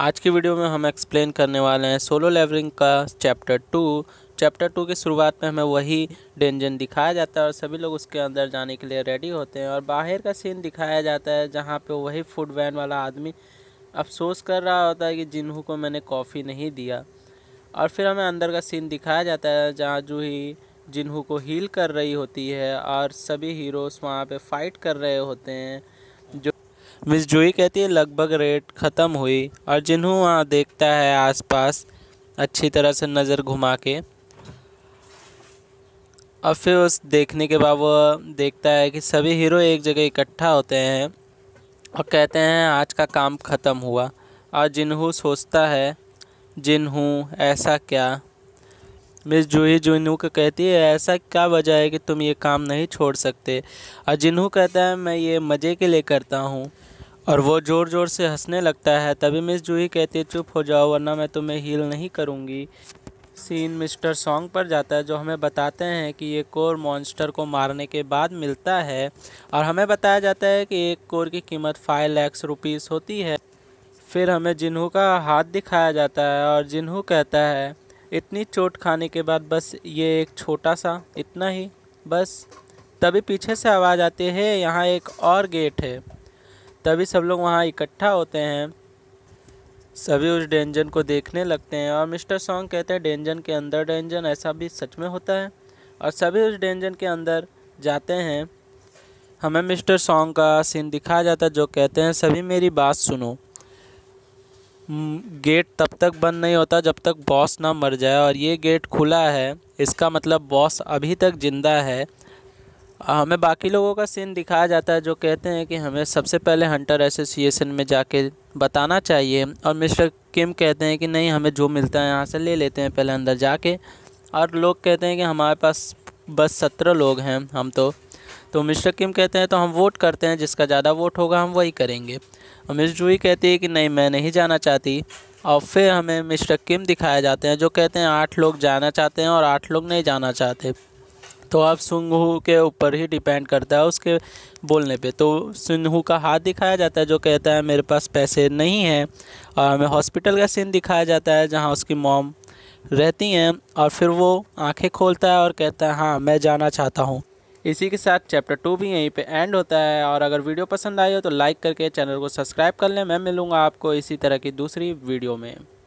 आज की वीडियो में हम एक्सप्लेन करने वाले हैं सोलो लेवलिंग का चैप्टर टू चैप्टर टू की शुरुआत में हमें वही डेंजन दिखाया जाता है और सभी लोग उसके अंदर जाने के लिए रेडी होते हैं और बाहर का सीन दिखाया जाता है जहाँ पे वही फूड वैन वाला आदमी अफसोस कर रहा होता है कि जिन्हों को मैंने कॉफ़ी नहीं दिया और फिर हमें अंदर का सीन दिखाया जाता है जहाँ जूही जिन्हों को हील कर रही होती है और सभी हीरोज़ वहाँ पर फाइट कर रहे होते हैं मिस जूही कहती है लगभग रेट ख़त्म हुई और जिन्हों वहाँ देखता है आसपास अच्छी तरह से नज़र घुमा के और फिर उस देखने के बाद वो देखता है कि सभी हीरो एक जगह इकट्ठा होते हैं और कहते हैं आज का काम ख़त्म हुआ और जिन्हों सोचता है जिन्हों ऐसा क्या मिस जूही जुनू को कहती है ऐसा क्या वजह है कि तुम ये काम नहीं छोड़ सकते और जिन्हू कहता है मैं ये मज़े के लिए करता हूँ और वो ज़ोर ज़ोर से हंसने लगता है तभी मिस जूही कहती है चुप हो जाओ वरना मैं तुम्हें हील नहीं करूँगी सीन मिस्टर सॉन्ग पर जाता है जो हमें बताते हैं कि ये कोर मॉन्स्टर को मारने के बाद मिलता है और हमें बताया जाता है कि एक कोर की कीमत फाइव लैक्स रुपीस होती है फिर हमें जिन्हू का हाथ दिखाया जाता है और जिन्हू कहता है इतनी चोट खाने के बाद बस ये एक छोटा सा इतना ही बस तभी पीछे से आवाज़ आती है यहाँ एक और गेट है तभी सब लोग वहाँ इकट्ठा होते हैं सभी उस डेंजन को देखने लगते हैं और मिस्टर सॉन्ग कहते हैं डेंजन के अंदर डेंजन ऐसा भी सच में होता है और सभी उस डेंजन के अंदर जाते हैं हमें मिस्टर सॉन्ग का सीन दिखाया जाता है जो कहते हैं सभी मेरी बात सुनो गेट हम्म, तब तक बंद नहीं होता जब तक बॉस ना मर जाए और ये गेट खुला है इसका मतलब बॉस अभी तक ज़िंदा है हमें बाकी लोगों का सीन दिखाया जाता है जो कहते हैं कि हमें सबसे पहले हंटर एसोसिएशन में जाके बताना चाहिए और मिस्टर किम कहते हैं कि नहीं हमें जो मिलता है यहाँ से ले लेते हैं पहले अंदर जाके और लोग कहते हैं कि हमारे पास बस सत्रह लोग हैं हम तो तो मिस्टर किम कहते हैं तो हम वोट करते हैं जिसका ज़्यादा वोट होगा हम वही करेंगे और मिस जूई कहती है कि नहीं मैं नहीं जाना चाहती और फिर हमें मिस्टर किम दिखाए जाते हैं जो कहते हैं आठ लोग जाना चाहते हैं और आठ लोग नहीं जाना चाहते तो अब सुनहू के ऊपर ही डिपेंड करता है उसके बोलने पे तो सुनहू का हाथ दिखाया जाता है जो कहता है मेरे पास पैसे नहीं हैं और हमें हॉस्पिटल का सीन दिखाया जाता है जहाँ उसकी मॉम रहती हैं और फिर वो आंखें खोलता है और कहता है हाँ मैं जाना चाहता हूँ इसी के साथ चैप्टर टू भी यहीं पे एंड होता है और अगर वीडियो पसंद आई हो तो लाइक करके चैनल को सब्सक्राइब कर लें मैं मिलूँगा आपको इसी तरह की दूसरी वीडियो में